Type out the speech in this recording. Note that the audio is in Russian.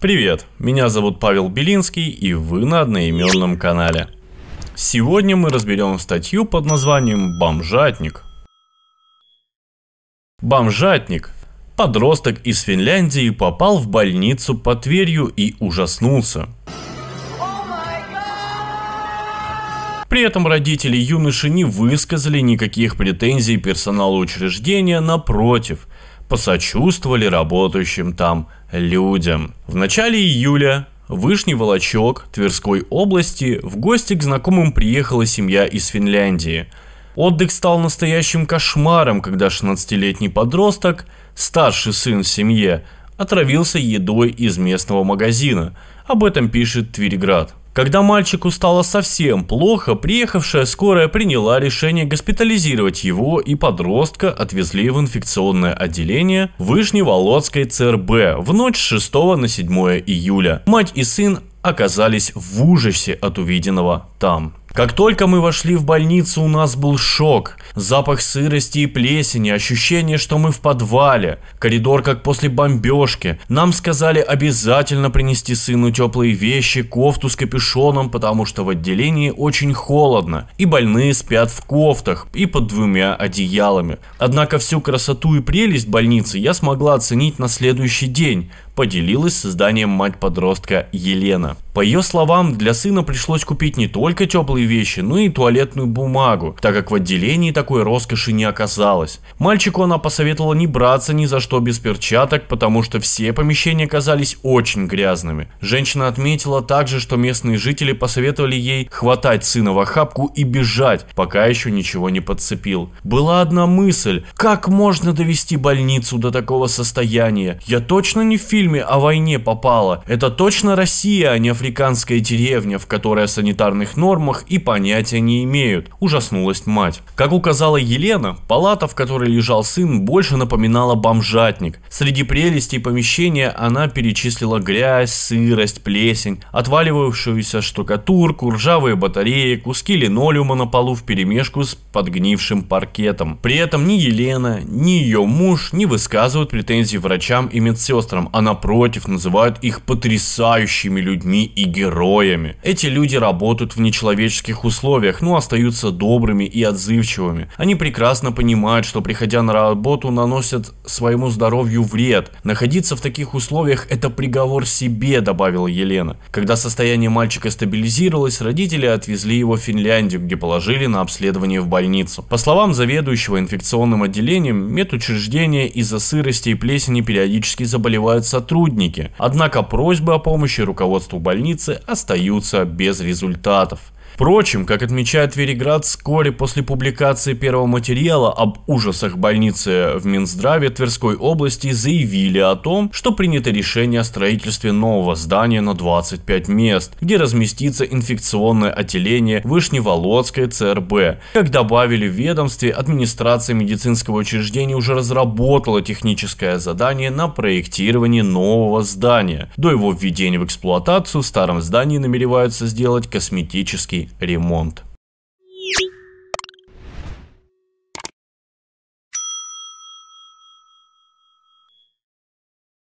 Привет, меня зовут Павел Белинский и вы на одноименном канале. Сегодня мы разберем статью под названием «Бомжатник». Бомжатник. Подросток из Финляндии попал в больницу под Тверью и ужаснулся. При этом родители юноши не высказали никаких претензий персоналу учреждения, напротив, посочувствовали работающим там людям. В начале июля Вышний Волочок Тверской области в гости к знакомым приехала семья из Финляндии. Отдых стал настоящим кошмаром, когда 16-летний подросток, старший сын в семье, отравился едой из местного магазина. Об этом пишет Твериград. Когда мальчику стало совсем плохо, приехавшая скорая приняла решение госпитализировать его и подростка отвезли в инфекционное отделение Вышневолодской ЦРБ в ночь с 6 на 7 июля. Мать и сын оказались в ужасе от увиденного там. Как только мы вошли в больницу, у нас был шок. Запах сырости и плесени, ощущение, что мы в подвале. Коридор как после бомбежки. Нам сказали обязательно принести сыну теплые вещи, кофту с капюшоном, потому что в отделении очень холодно. И больные спят в кофтах и под двумя одеялами. Однако всю красоту и прелесть больницы я смогла оценить на следующий день поделилась созданием мать-подростка Елена. По ее словам, для сына пришлось купить не только теплые вещи, но и туалетную бумагу, так как в отделении такой роскоши не оказалось. Мальчику она посоветовала не браться ни за что без перчаток, потому что все помещения казались очень грязными. Женщина отметила также, что местные жители посоветовали ей хватать сына в охапку и бежать, пока еще ничего не подцепил. Была одна мысль, как можно довести больницу до такого состояния? Я точно не в фильме о войне попала. Это точно Россия, а не африканская деревня, в которой о санитарных нормах и понятия не имеют. Ужаснулась мать. Как указано указала Елена, палата, в которой лежал сын, больше напоминала бомжатник. Среди прелестей помещения она перечислила грязь, сырость, плесень, отваливавшуюся штукатурку, ржавые батареи, куски линолеума на полу в перемешку с подгнившим паркетом. При этом ни Елена, ни ее муж не высказывают претензий врачам и медсестрам, а напротив называют их потрясающими людьми и героями. Эти люди работают в нечеловеческих условиях, но остаются добрыми и отзывчивыми силами. Они прекрасно понимают, что приходя на работу наносят своему здоровью вред. Находиться в таких условиях это приговор себе, добавила Елена. Когда состояние мальчика стабилизировалось, родители отвезли его в Финляндию, где положили на обследование в больницу. По словам заведующего инфекционным отделением, медучреждения из-за сырости и плесени периодически заболевают сотрудники. Однако просьбы о помощи руководству больницы остаются без результатов. Впрочем, как отмечает Вериград, вскоре после публикации первого материала об ужасах больницы в Минздраве Тверской области заявили о том, что принято решение о строительстве нового здания на 25 мест, где разместится инфекционное отделение Вышневолодской ЦРБ. Как добавили в ведомстве, администрация медицинского учреждения уже разработала техническое задание на проектирование нового здания. До его введения в эксплуатацию в старом здании намереваются сделать косметический ремонт.